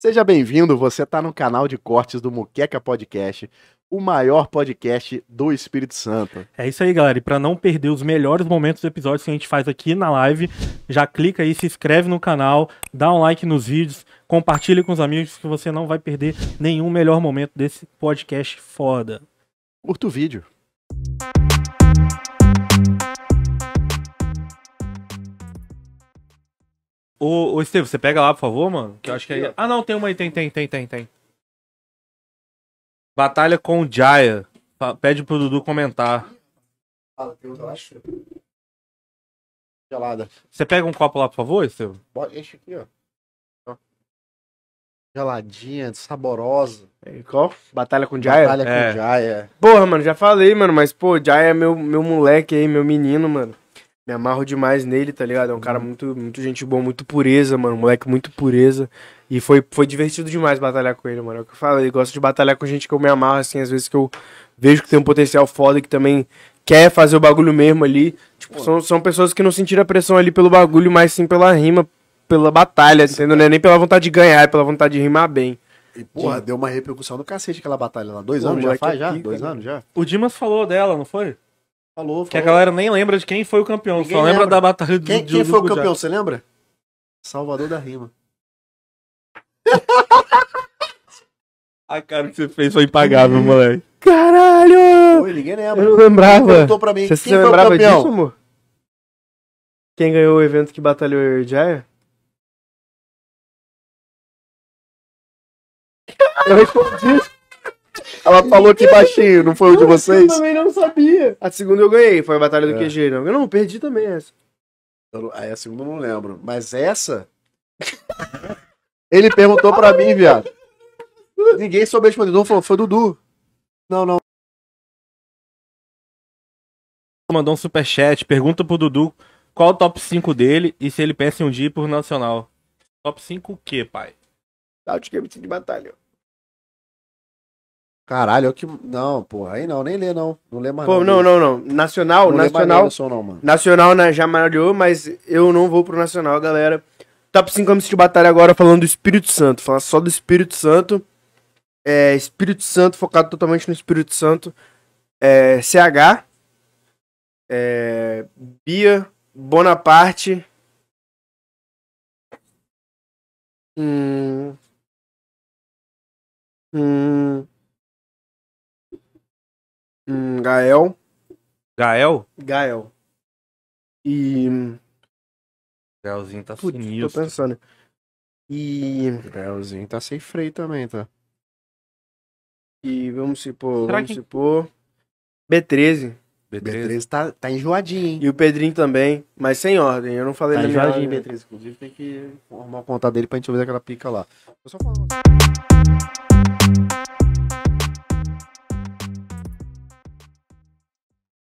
Seja bem-vindo, você está no canal de cortes do Muqueca Podcast, o maior podcast do Espírito Santo. É isso aí, galera. E para não perder os melhores momentos dos episódios que a gente faz aqui na live, já clica aí, se inscreve no canal, dá um like nos vídeos, compartilha com os amigos que você não vai perder nenhum melhor momento desse podcast foda. Curta o vídeo. Ô, ô Estevam, você pega lá, por favor, mano? Que eu acho que é. Ah, não, tem uma aí, tem, tem, tem, tem, tem. Batalha com o Jaya. Pede pro Dudu comentar. Fala, tem outra lá. Gelada. Você pega um copo lá, por favor, Estevam? Enche aqui, ó. ó. Geladinha, saborosa. qual? Batalha com o Jaya? Batalha é. com o é. Jaya. Porra, mano, já falei, mano, mas, pô, Jaya é meu, meu moleque aí, meu menino, mano. Me amarro demais nele, tá ligado? É um cara uhum. muito, muito gente boa, muito pureza, mano. Moleque muito pureza. E foi, foi divertido demais batalhar com ele, mano. É o que eu falo, ele gosta de batalhar com gente que eu me amarro, assim, às vezes que eu vejo que tem um potencial foda que também quer fazer o bagulho mesmo ali. Tipo, são, são pessoas que não sentiram a pressão ali pelo bagulho, mas sim pela rima, pela batalha, sim, entendeu? né nem pela vontade de ganhar, é pela vontade de rimar bem. E, porra, deu uma repercussão do cacete aquela batalha lá. Dois Pô, anos já é faz, já? Dois cara. Né? anos já? O Dimas falou dela, não foi? Falou, Que a galera nem lembra de quem foi o campeão, Ninguém só lembra, lembra da batalha do Quem, quem foi o campeão, você lembra? Salvador da Rima. A cara que você fez foi impagável, moleque. Caralho! Oi, ninguém lembra. Eu não lembrava. Ele perguntou pra mim, você quem se lembrava disso, amor? Quem ganhou o evento que batalhou o Jair? Eu respondi isso. Ela falou que baixinho, não foi o de vocês? Eu também não sabia. A segunda eu ganhei, foi a Batalha do QG. É. Não, eu não perdi também essa. Eu, a segunda eu não lembro. Mas essa. Ele perguntou pra mim, viado. Ninguém soube responder. Não falou, foi Dudu. Não, não. Mandou um superchat. Pergunta pro Dudu qual o top 5 dele e se ele pensa em um dia ir por nacional. Top 5 o quê, pai? Tá, o de batalha. Caralho, eu é que. Não, porra, aí não, nem lê não. Não lê mais. Pô, não, não, não. Nacional, não nacional. nacional, mano. nacional né, já malhou, mas eu não vou pro Nacional, galera. Top 5 homens de batalha agora falando do Espírito Santo. Falar só do Espírito Santo. É, Espírito Santo, focado totalmente no Espírito Santo. É, CH. É, Bia. Bonaparte. Hum. Hum. Hum, Gael. Gael? Gael. E. Gaelzinho tá Putz, sinistro. Tô pensando. E. Gaelzinho tá sem freio também, tá? E vamos se pôr. Será vamos que... se pôr. B13. B13, B13 tá, tá enjoadinho, hein? E o Pedrinho também, mas sem ordem. Eu não falei tá enjoadinho, B13. Inclusive, tem que arrumar o contato dele pra gente ver aquela pica lá. Eu só falando.